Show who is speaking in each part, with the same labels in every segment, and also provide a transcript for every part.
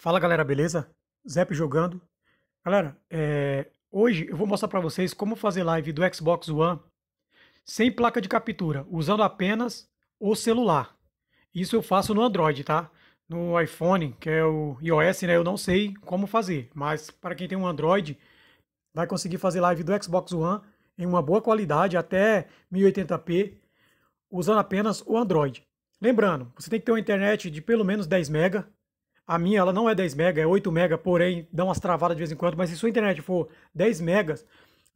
Speaker 1: Fala galera, beleza? Zep jogando. Galera, é... hoje eu vou mostrar para vocês como fazer live do Xbox One sem placa de captura, usando apenas o celular. Isso eu faço no Android, tá? No iPhone, que é o iOS, né? Eu não sei como fazer, mas para quem tem um Android, vai conseguir fazer live do Xbox One em uma boa qualidade, até 1080p, usando apenas o Android. Lembrando, você tem que ter uma internet de pelo menos 10 mega a minha, ela não é 10 mega, é 8 mega, porém dá umas travadas de vez em quando, mas se sua internet for 10 megas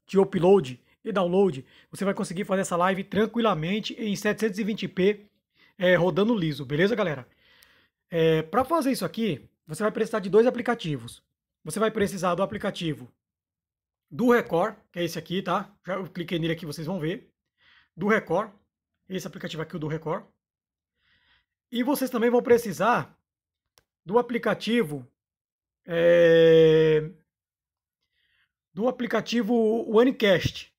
Speaker 1: de upload e download, você vai conseguir fazer essa live tranquilamente em 720p, é, eh, rodando liso, beleza, galera? É, Para fazer isso aqui, você vai precisar de dois aplicativos. Você vai precisar do aplicativo do Record, que é esse aqui, tá? Já eu cliquei nele aqui, vocês vão ver. Do Record, esse aplicativo aqui, o do Record. E vocês também vão precisar do aplicativo é, do aplicativo OneCast.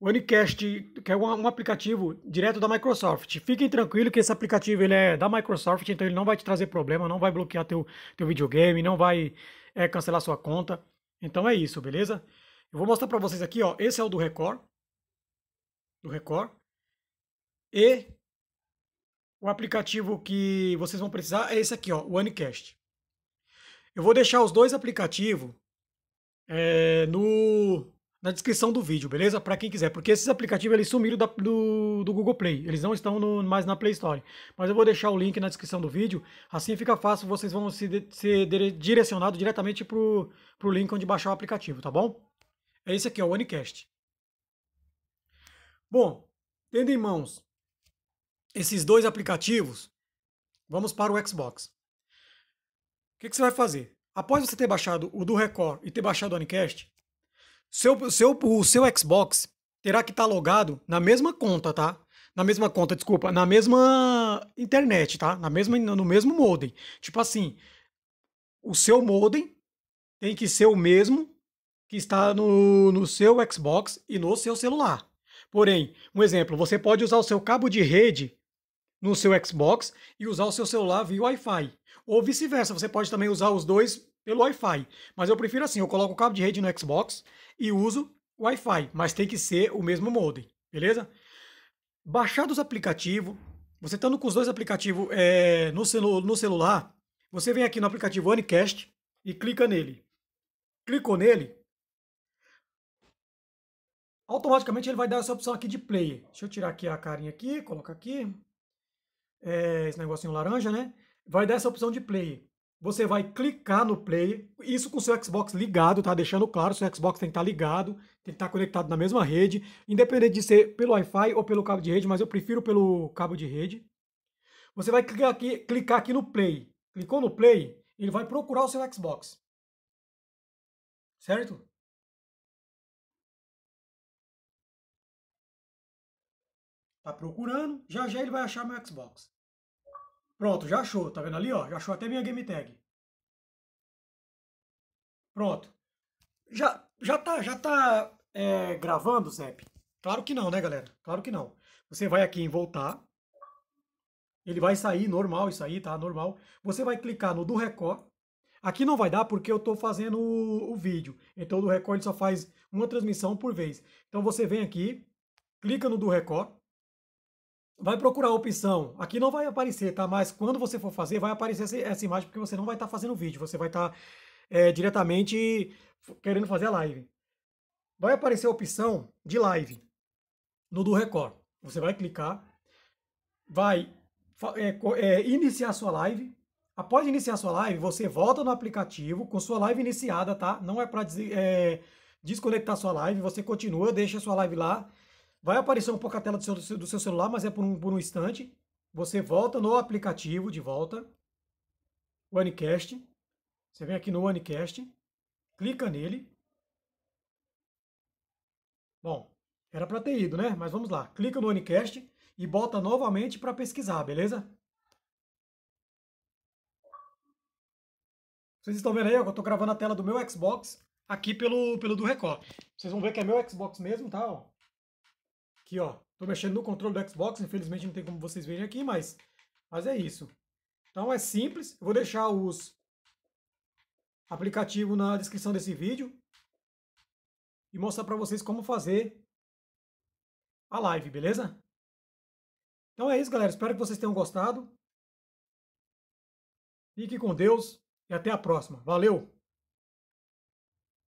Speaker 1: OneCast, que é um, um aplicativo direto da Microsoft. Fiquem tranquilos que esse aplicativo ele é da Microsoft, então ele não vai te trazer problema, não vai bloquear teu, teu videogame, não vai é, cancelar sua conta. Então é isso, beleza? Eu vou mostrar para vocês aqui, ó. Esse é o do Record. Do Record. E o aplicativo que vocês vão precisar é esse aqui, ó, o Anicast. Eu vou deixar os dois aplicativos é, no, na descrição do vídeo, beleza? Para quem quiser, porque esses aplicativos eles sumiram da, do, do, Google Play, eles não estão no, mais na Play Store. Mas eu vou deixar o link na descrição do vídeo, assim fica fácil, vocês vão se ser direcionados diretamente para o link onde baixar o aplicativo, tá bom? É esse aqui, ó, o Anicast. Bom, tendo em mãos esses dois aplicativos, vamos para o Xbox. O que, que, você vai fazer? Após você ter baixado o do Record e ter baixado o Anicast, seu, seu, o seu Xbox terá que estar tá logado na mesma conta, tá? Na mesma conta, desculpa, na mesma internet, tá? Na mesma, no mesmo modem. Tipo assim, o seu modem tem que ser o mesmo que está no, no seu Xbox e no seu celular. Porém, um exemplo, você pode usar o seu cabo de rede no seu Xbox e usar o seu celular via Wi-Fi. Ou vice-versa, você pode também usar os dois pelo Wi-Fi. Mas eu prefiro assim, eu coloco o cabo de rede no Xbox e uso Wi-Fi, mas tem que ser o mesmo modem, beleza? Baixado os aplicativos, você estando com os dois aplicativos é, no, celu no celular, você vem aqui no aplicativo Anycast e clica nele. Clicou nele, automaticamente ele vai dar essa opção aqui de player. Deixa eu tirar aqui a carinha aqui, coloca aqui é, esse negocinho laranja, né? Vai dar essa opção de play. Você vai clicar no play, isso com o seu Xbox ligado, tá? Deixando claro, seu Xbox tem que estar tá ligado, tem que estar tá conectado na mesma rede, independente de ser pelo Wi-Fi ou pelo cabo de rede, mas eu prefiro pelo cabo de rede. Você vai clicar aqui, clicar aqui no play. Clicou no play, ele vai procurar o seu Xbox. Certo? Tá procurando, já já ele vai achar meu Xbox. Pronto, já achou, tá vendo ali, ó? Já achou até minha game tag. Pronto. Já, já tá, já tá é, gravando, Zep? Claro que não, né, galera? Claro que não. Você vai aqui em voltar. Ele vai sair normal, isso aí, tá? Normal. Você vai clicar no do Record. Aqui não vai dar porque eu estou fazendo o, o, vídeo. Então, o do Record só faz uma transmissão por vez. Então, você vem aqui, clica no do Record vai procurar a opção. Aqui não vai aparecer, tá? Mas quando você for fazer, vai aparecer essa, imagem porque você não vai estar tá fazendo vídeo, você vai estar tá, é, diretamente querendo fazer a live. Vai aparecer a opção de live no do Record. Você vai clicar, vai é, é, iniciar sua live. Após iniciar sua live, você volta no aplicativo com sua live iniciada, tá? Não é para des é, desconectar sua live, você continua, deixa sua live lá Vai aparecer um pouco a tela do seu, do seu celular, mas é por um, por um instante. Você volta no aplicativo de volta, o Anicast. Você vem aqui no Anicast, clica nele. Bom, era para ter ido, né? Mas vamos lá. Clica no Anicast e bota novamente para pesquisar, beleza? Vocês estão vendo aí, eu estou gravando a tela do meu Xbox aqui pelo, pelo do Record. Vocês vão ver que é meu Xbox mesmo, tá? aqui, ó. Tô mexendo no controle do Xbox, infelizmente não tem como vocês verem aqui, mas, mas é isso. Então é simples, eu vou deixar os aplicativos na descrição desse vídeo e mostrar para vocês como fazer a live, beleza? Então é isso, galera. Espero que vocês tenham gostado. Fique com Deus e até a próxima. Valeu!